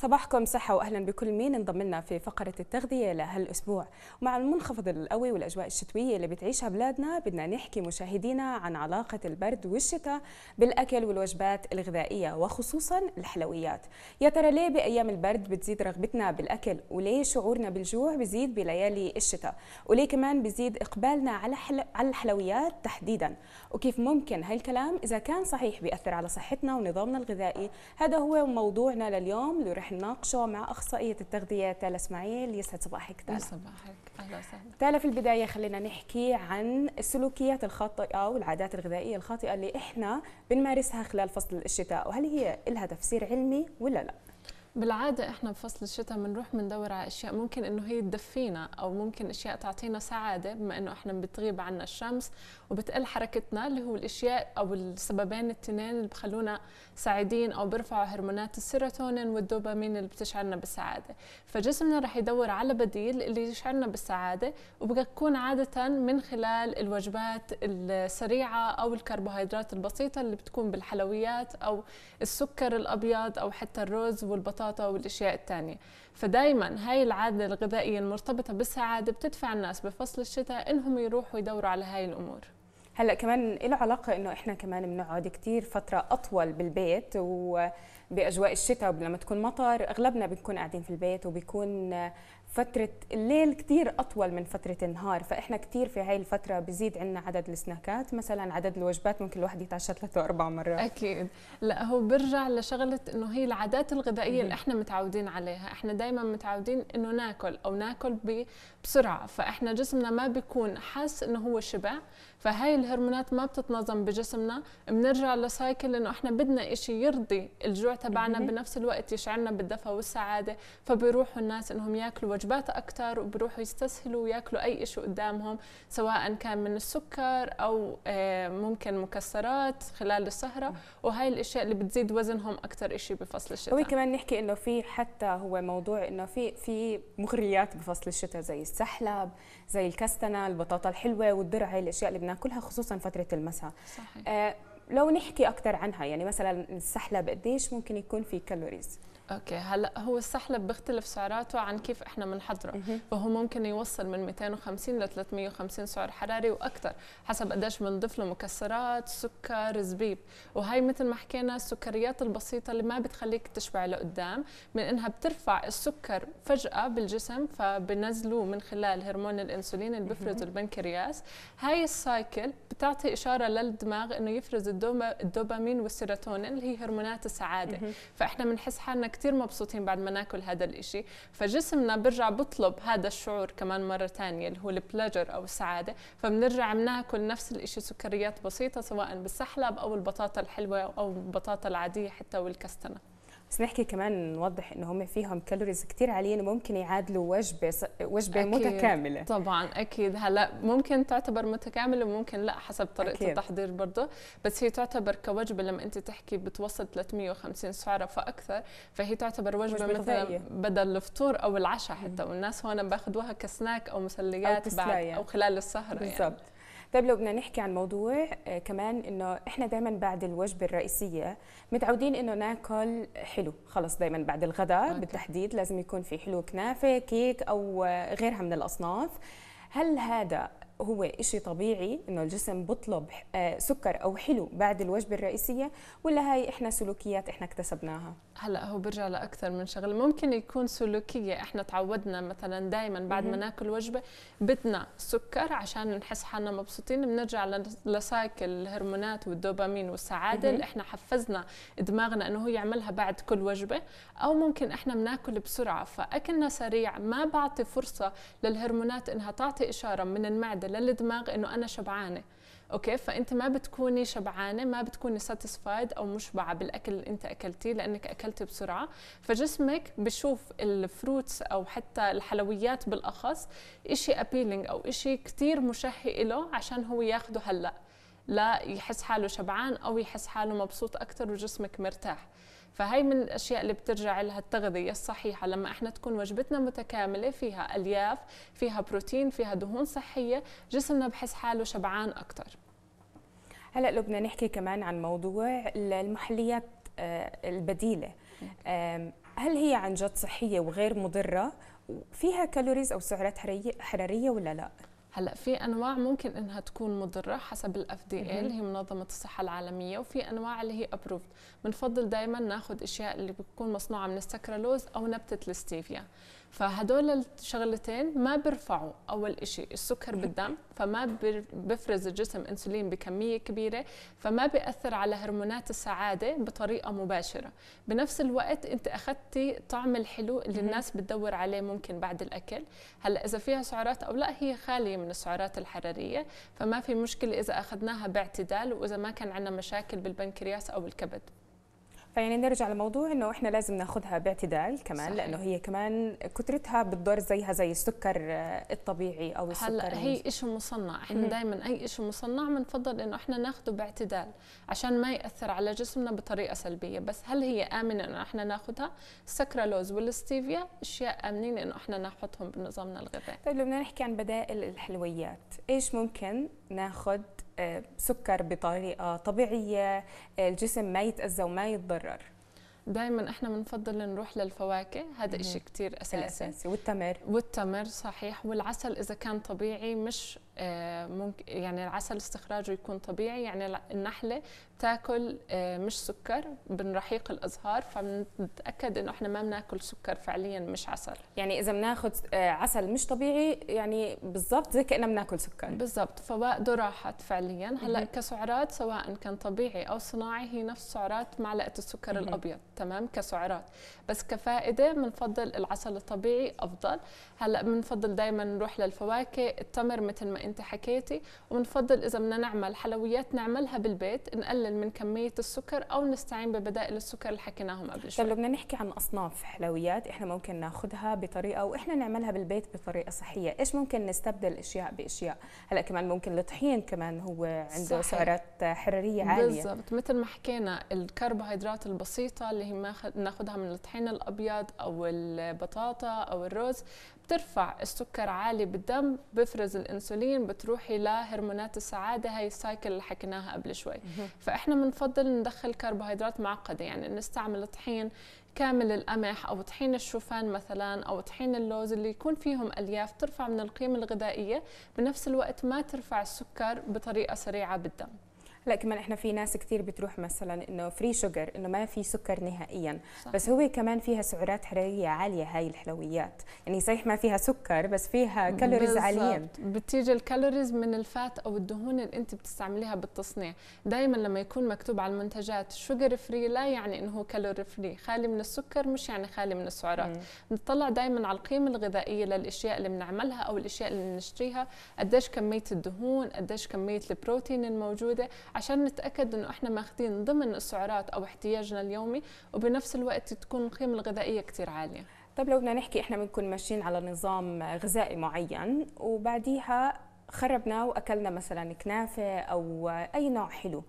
صباحكم صحة وأهلا بكل مين انضم لنا في فقرة التغذية لهالأسبوع مع المنخفض القوي والأجواء الشتوية اللي بتعيشها بلادنا بدنا نحكي مشاهدينا عن علاقة البرد والشتاء بالأكل والوجبات الغذائية وخصوصا الحلويات يا ترى ليه بأيام البرد بتزيد رغبتنا بالأكل وليه شعورنا بالجوع بزيد بليالي الشتاء وليه كمان بزيد إقبالنا على, حل... على الحلويات تحديدا وكيف ممكن هالكلام إذا كان صحيح بيأثر على صحتنا ونظامنا الغذائي هذا هو موضوعنا لليوم اللي رح رح نناقشه مع اخصائيه التغذيه تالا اسماعيل يسعد صباحك تالا صباحك اهلا وسهلا تالا في البدايه خلينا نحكي عن السلوكيات الخاطئه والعادات الغذائيه الخاطئه اللي احنا بنمارسها خلال فصل الشتاء وهل هي لها تفسير علمي ولا لا بالعاده احنا بفصل الشتاء بنروح بندور على اشياء ممكن انه هي تدفينا او ممكن اشياء تعطينا سعاده بما انه احنا بتغيب عنا الشمس وبتقل حركتنا اللي هو الاشياء او السببين التنين اللي بخلونا سعيدين او بيرفعوا هرمونات السيروتونين والدوبامين اللي بتشعرنا بالسعاده فجسمنا رح يدور على بديل اللي يشعرنا بالسعاده وبكون عاده من خلال الوجبات السريعه او الكربوهيدرات البسيطه اللي بتكون بالحلويات او السكر الابيض او حتى الرز والبطاطا البساطه والاشياء الثانيه فدائما هاي العاده الغذائيه المرتبطه بالسعاده بتدفع الناس بفصل الشتاء انهم يروحوا يدوروا على هاي الامور هلا كمان له علاقه انه احنا كمان بنقعد كثير فتره اطول بالبيت وباجواء الشتاء ولما تكون مطر اغلبنا بنكون قاعدين في البيت وبيكون فترة الليل كتير أطول من فترة النهار فإحنا كتير في هاي الفترة بزيد عنا عدد السناكات مثلا عدد الوجبات ممكن الواحد يتعشى ثلاثة أربع مرات أكيد لا هو برجع لشغلة إنه هي العادات الغذائية اللي إحنا متعودين عليها إحنا دايما متعودين إنه ناكل أو ناكل بسرعة فإحنا جسمنا ما بيكون حاس إنه هو شبع فهاي الهرمونات ما بتتنظم بجسمنا بنرجع لسايكل إنه إحنا بدنا إشي يرضي الجوع تبعنا بنفس الوقت يشعرنا بالدفى والسعادة فبيروحوا الناس إنهم ياكلوا وجبات اكثر وبروحوا يستسهلوا وياكلوا أي شيء قدامهم سواء كان من السكر أو آه، ممكن مكسرات خلال السهرة وهي الأشياء اللي بتزيد وزنهم اكثر شيء بفصل الشتاء وكمان نحكي إنه في حتى هو موضوع إنه في في مغريات بفصل الشتاء زي السحلب زي الكستنة البطاطا الحلوة والدرع الأشياء اللي بناكلها خصوصا فترة المساء صحيح. آه لو نحكي اكثر عنها يعني مثلا السحلب قديش ممكن يكون في كالوريز اوكي هلا هو السحلب بيختلف سعراته عن كيف احنا بنحضره فهو ممكن يوصل من 250 ل 350 سعر حراري واكثر حسب قديش بنضيف له مكسرات سكر زبيب وهي مثل ما حكينا السكريات البسيطه اللي ما بتخليك تشبع لقدام من انها بترفع السكر فجاه بالجسم فبنزلوه من خلال هرمون الانسولين اللي بفرزه البنكرياس هاي السايكل بتعطي اشاره للدماغ انه يفرز الدوبامين والسيروتونين اللي هي هرمونات السعاده فاحنا بنحس حالنا كثير مبسوطين بعد ما ناكل هذا الإشي فجسمنا برجع بطلب هذا الشعور كمان مرة تانية اللي هو البلاجر أو السعادة فبنرجع بناكل نفس الإشي سكريات بسيطة سواء بالسحلب أو البطاطا الحلوة أو البطاطا العادية حتى والكستنة بس نحكي كمان نوضح انه هم فيهم كالوريز كثير عاليه ممكن يعادلوا وجبه وجبه أكيد. متكامله طبعا اكيد هلا ممكن تعتبر متكامله وممكن لا حسب طريقه أكيد. التحضير برضه بس هي تعتبر كوجبه لما انت تحكي بتوصل 350 سعره فاكثر فهي تعتبر وجبه, وجبة مثلا غذائية. بدل الفطور او العشاء حتى والناس هون باخذوها كسناك او مسليات أو بعد او خلال السهره يعني. بالضبط يعني طيب لو بدنا نحكي عن موضوع آه، كمان انه احنا دائما بعد الوجبه الرئيسيه متعودين انه ناكل حلو خلص دائما بعد الغداء أوكي. بالتحديد لازم يكون في حلو كنافه كيك او آه، غيرها من الاصناف هل هذا هو شيء طبيعي إنه الجسم بطلب آه، سكر أو حلو بعد الوجبة الرئيسية ولا هاي إحنا سلوكيات إحنا اكتسبناها؟ هلا هو برجع لأكثر من شغله ممكن يكون سلوكية إحنا تعودنا مثلا دائما بعد ما ناكل وجبة بدنا سكر عشان نحس حالنا مبسوطين بنرجع لسايكل الهرمونات والدوبامين والسعادة اللي إحنا حفزنا دماغنا إنه هو يعملها بعد كل وجبة أو ممكن إحنا بناكل بسرعة فأكلنا سريع ما بعطي فرصة للهرمونات إنها تعطي إشارة من المعدة للدماغ انه انا شبعانه اوكي فانت ما بتكوني شبعانه ما بتكوني ساتيسفايد او مشبعه بالاكل اللي انت اكلتيه لانك اكلتي بسرعه فجسمك بشوف الفروتس او حتى الحلويات بالاخص إشي ابيلينج او إشي كثير مشهي له عشان هو ياخده هلا لا يحس حاله شبعان او يحس حاله مبسوط اكثر وجسمك مرتاح فهي من الاشياء اللي بترجع لها التغذيه الصحيحه لما احنا تكون وجبتنا متكامله فيها الياف فيها بروتين فيها دهون صحيه جسمنا بحس حاله شبعان اكثر هلا لو بدنا نحكي كمان عن موضوع المحليات آه، البديله هل هي عن جد صحيه وغير مضره فيها كالوريز او سعرات حراريه ولا لا هلا في انواع ممكن انها تكون مضره حسب الاف دي ال اللي هي منظمه الصحه العالميه وفي انواع اللي هي ابروفد بنفضل دائما ناخذ اشياء اللي بتكون مصنوعه من السكرالوز او نبته الستيفيا فهدول الشغلتين ما بيرفعوا اول شيء السكر بالدم فما بفرز الجسم انسولين بكميه كبيره فما بياثر على هرمونات السعاده بطريقه مباشره بنفس الوقت انت اخذتي طعم الحلو اللي الناس بتدور عليه ممكن بعد الاكل هلا اذا فيها سعرات او لا هي خاليه من السعرات الحراريه فما في مشكله اذا اخذناها باعتدال واذا ما كان عندنا مشاكل بالبنكرياس او الكبد فيعني نرجع لموضوع انه احنا لازم ناخذها باعتدال كمان صحيح. لانه هي كمان كترتها بتضر زيها زي السكر الطبيعي او السكر هلا هي شيء مصنع احنا دائما اي شيء مصنع بنفضل انه احنا ناخذه باعتدال عشان ما ياثر على جسمنا بطريقه سلبيه بس هل هي امنه انه احنا ناخذها السكرالوز والستيفيا اشياء امنين انه احنا نحطهم بنظامنا الغذائي طيب لو بدنا نحكي عن بدائل الحلويات ايش ممكن ناخد آه، سكر بطريقه طبيعيه آه، الجسم ما يتاذى وما يتضرر دائما احنا بنفضل نروح للفواكه هذا شيء كثير اساسي. اساسي والتمر والتمر صحيح والعسل اذا كان طبيعي مش آه، ممكن يعني العسل استخراجه يكون طبيعي يعني النحله بتاكل آه، مش سكر من رحيق الازهار فبنتاكد انه احنا ما بناكل سكر فعليا مش عسل يعني اذا بناخذ آه، عسل مش طبيعي يعني بالضبط زي كاننا بناكل سكر بالضبط فوائده راحت فعليا هلا كسعرات سواء كان طبيعي او صناعي هي نفس سعرات معلقه السكر الابيض تمام كسعرات بس كفائده بنفضل العسل الطبيعي افضل هلا بنفضل دائما نروح للفواكه التمر مثل ما انت حكيتي وبنفضل اذا بدنا نعمل حلويات نعملها بالبيت نقلل من كميه السكر او نستعين ببدائل السكر اللي حكيناهم قبل شوي طيب لو بدنا نحكي عن اصناف حلويات احنا ممكن ناخذها بطريقه واحنا نعملها بالبيت بطريقه صحيه ايش ممكن نستبدل اشياء باشياء هلا كمان ممكن الطحين كمان هو عنده صحيح. سعرات حراريه عاليه بالضبط مثل ما حكينا الكربوهيدرات البسيطه اللي هي ناخذها من الطحين الابيض او البطاطا او الرز بترفع السكر عالي بالدم بفرز الانسولين بتروحي لهرمونات السعاده هي السايكل اللي حكيناها قبل شوي فاحنا بنفضل ندخل كربوهيدرات معقده يعني نستعمل طحين كامل القمح او طحين الشوفان مثلا او طحين اللوز اللي يكون فيهم الياف ترفع من القيمه الغذائيه بنفس الوقت ما ترفع السكر بطريقه سريعه بالدم لا كمان احنا في ناس كثير بتروح مثلا انه فري شوجر انه ما في سكر نهائيا صح. بس هو كمان فيها سعرات حراريه عاليه هاي الحلويات يعني صحيح ما فيها سكر بس فيها كالوريز عاليه بتيجي الكالوريز من الفات او الدهون اللي انت بتستعمليها بالتصنيع دائما لما يكون مكتوب على المنتجات شوجر فري لا يعني انه هو كالوري فري خالي من السكر مش يعني خالي من السعرات بنطلع دائما على القيمه الغذائيه للاشياء اللي بنعملها او الاشياء اللي بنشتريها قديش كميه الدهون قديش كميه البروتين الموجوده عشان نتاكد انه احنا ماخذين ضمن السعرات او احتياجنا اليومي وبنفس الوقت تكون القيمه الغذائيه كثير عاليه طيب لو بدنا نحكي احنا بنكون ماشيين على نظام غذائي معين وبعديها خربنا واكلنا مثلا كنافه او اي نوع حلو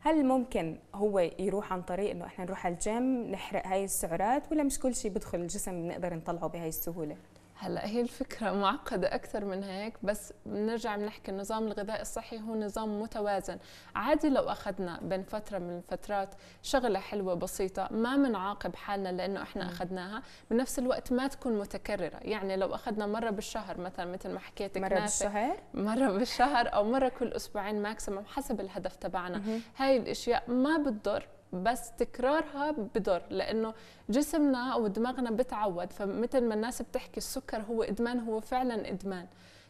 هل ممكن هو يروح عن طريق انه احنا نروح على الجيم نحرق هاي السعرات ولا مش كل شيء بدخل الجسم بنقدر نطلعه بهاي السهوله هلا هي الفكره معقده اكثر من هيك بس بنرجع بنحكي النظام الغذائي الصحي هو نظام متوازن عادي لو اخذنا بين فتره من الفترات شغله حلوه بسيطه ما بنعاقب حالنا لانه احنا اخذناها بنفس الوقت ما تكون متكرره يعني لو اخذنا مره بالشهر مثلا مثل ما حكيت مره بالشهر مره بالشهر او مره كل اسبوعين ماكسيموم حسب الهدف تبعنا هاي الاشياء ما بتضر بس تكرارها بضر لانه جسمنا ودماغنا بتعود فمثل ما الناس بتحكي السكر هو ادمان هو فعلا ادمان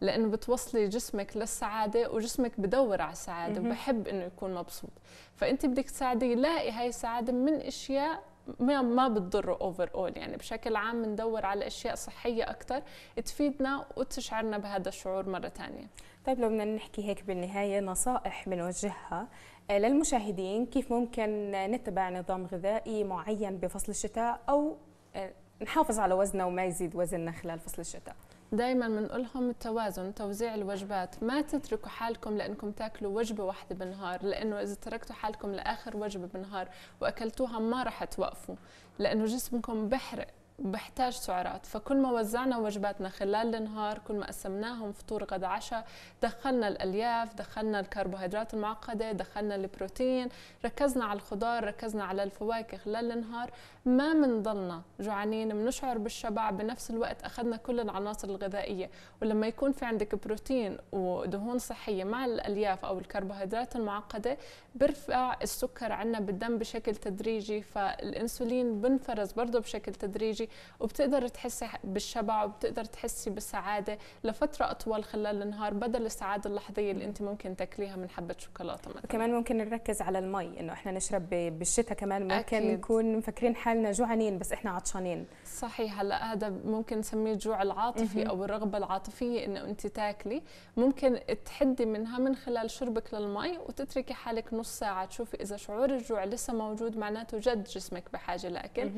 لانه بتوصلي جسمك للسعاده وجسمك بدور على السعاده وبحب انه يكون مبسوط فانت بدك تساعدي يلاقي هاي السعاده من اشياء ما ما بتضره اوفر اول يعني بشكل عام بندور على اشياء صحيه اكثر تفيدنا وتشعرنا بهذا الشعور مره ثانيه طيب لو بدنا نحكي هيك بالنهايه نصائح بنوجهها آه، للمشاهدين كيف ممكن نتبع نظام غذائي معين بفصل الشتاء او آه، نحافظ على وزننا وما يزيد وزننا خلال فصل الشتاء دائما بنقولهم التوازن توزيع الوجبات ما تتركوا حالكم لانكم تاكلوا وجبه واحده بالنهار لانه اذا تركتوا حالكم لاخر وجبه بالنهار واكلتوها ما راح توقفوا لانه جسمكم بحرق بحتاج سعرات فكل ما وزعنا وجباتنا خلال النهار كل ما قسمناهم فطور غدا عشاء دخلنا الالياف دخلنا الكربوهيدرات المعقده دخلنا البروتين ركزنا على الخضار ركزنا على الفواكه خلال النهار ما بنضلنا جوعانين بنشعر بالشبع بنفس الوقت اخذنا كل العناصر الغذائيه ولما يكون في عندك بروتين ودهون صحيه مع الالياف او الكربوهيدرات المعقده بيرفع السكر عندنا بالدم بشكل تدريجي فالانسولين بنفرز برضه بشكل تدريجي وبتقدر تحسي بالشبع وبتقدر تحسي بالسعاده لفتره اطول خلال النهار بدل السعاده اللحظيه اللي انت ممكن تاكليها من حبه شوكولاته مثلا كمان ممكن نركز على المي انه احنا نشرب بالشتاء كمان ممكن أكيد. نكون مفكرين حالنا جوعانين بس احنا عطشانين صحيح هلا هذا ممكن نسميه الجوع العاطفي او الرغبه العاطفيه انه انت تاكلي ممكن تحدي منها من خلال شربك للمي وتتركي حالك نص ساعه تشوفي اذا شعور الجوع لسه موجود معناته جد جسمك بحاجه لاكل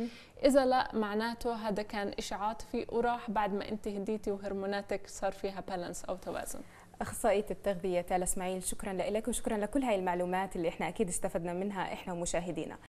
اذا لا معناته معناته هذا كان إشي عاطفي وراح بعد ما أنت هديتي وهرموناتك صار فيها بالانس أو توازن اخصائيه التغذيه تالا اسماعيل شكرا لك وشكرا لكل هاي المعلومات اللي احنا اكيد استفدنا منها احنا ومشاهدينا